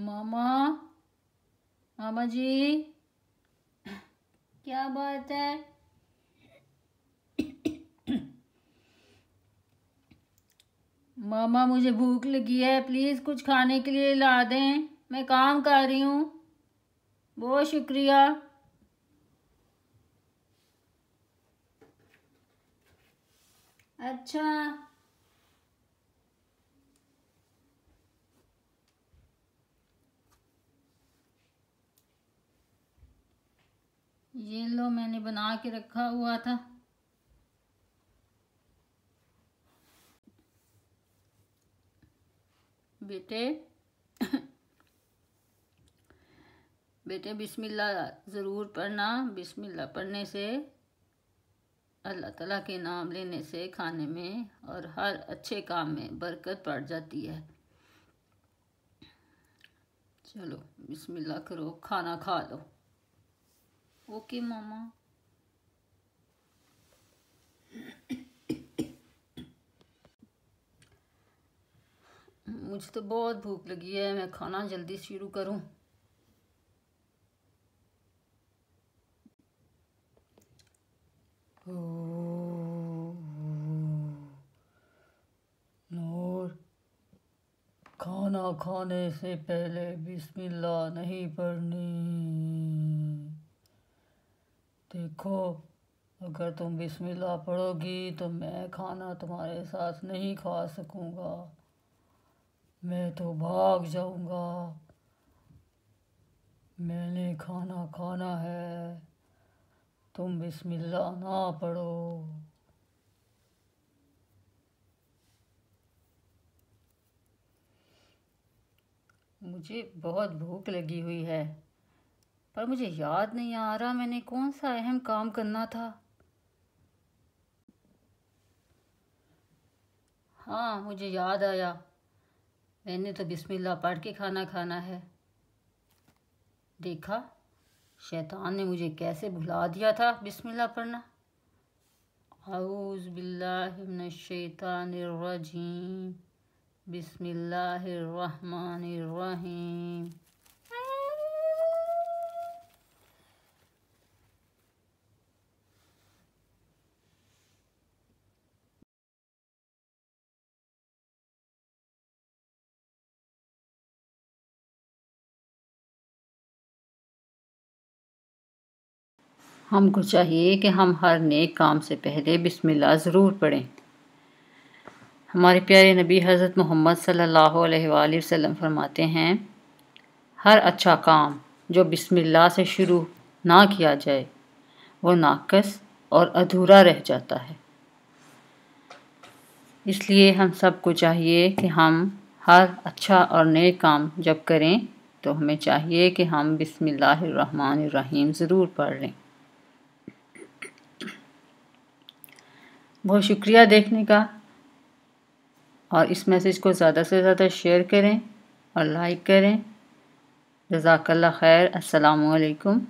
मामा मामा जी क्या बात है मामा मुझे भूख लगी है प्लीज़ कुछ खाने के लिए ला दें मैं काम कर रही हूँ बहुत शुक्रिया अच्छा ये लो मैंने बना के रखा हुआ था बेटे बेटे बिस्मिल्लाह ज़रूर पढ़ना बिस्मिल्लाह पढ़ने से अल्लाह ताला के नाम लेने से खाने में और हर अच्छे काम में बरकत पड़ जाती है चलो बिस्मिल्लाह करो खाना खा लो ओके मामा मुझे तो बहुत भूख लगी है मैं खाना जल्दी शुरू करूं नूर खाना खाने से पहले बिस्मिल्लाह नहीं पढ़नी देखो अगर तुम बिस्मिल्लाह पढ़ोगी तो मैं खाना तुम्हारे साथ नहीं खा सकूँगा मैं तो भाग जाऊँगा मैंने खाना खाना है तुम बिस्मिल्लाह ना पढ़ो मुझे बहुत भूख लगी हुई है पर मुझे याद नहीं आ रहा मैंने कौन सा अहम काम करना था हाँ मुझे याद आया मैंने तो बिस्मिल्लाह पढ़ के खाना खाना है देखा शैतान ने मुझे कैसे भुला दिया था बिस्मिल्लाह पढ़ना आऊज़बिल्लाशैतानरजीम रहीम हमको चाहिए कि हम हर नेक काम से पहले बिस्मिल्लाह ज़रूर पढ़ें हमारे प्यारे नबी हज़रत मोहम्मद सल्लल्लाहु अलैहि वसल्लम फरमाते हैं हर अच्छा काम जो बिस्मिल्लाह से शुरू ना किया जाए वो नाकस और अधूरा रह जाता है इसलिए हम सबको चाहिए कि हम हर अच्छा और नए काम जब करें तो हमें चाहिए कि हम बिस्मिल्लाह रहीम ज़रूर पढ़ लें बहुत शुक्रिया देखने का और इस मैसेज को ज़्यादा से ज़्यादा शेयर करें और लाइक करें जजाकल्ला खैर अस्सलाम वालेकुम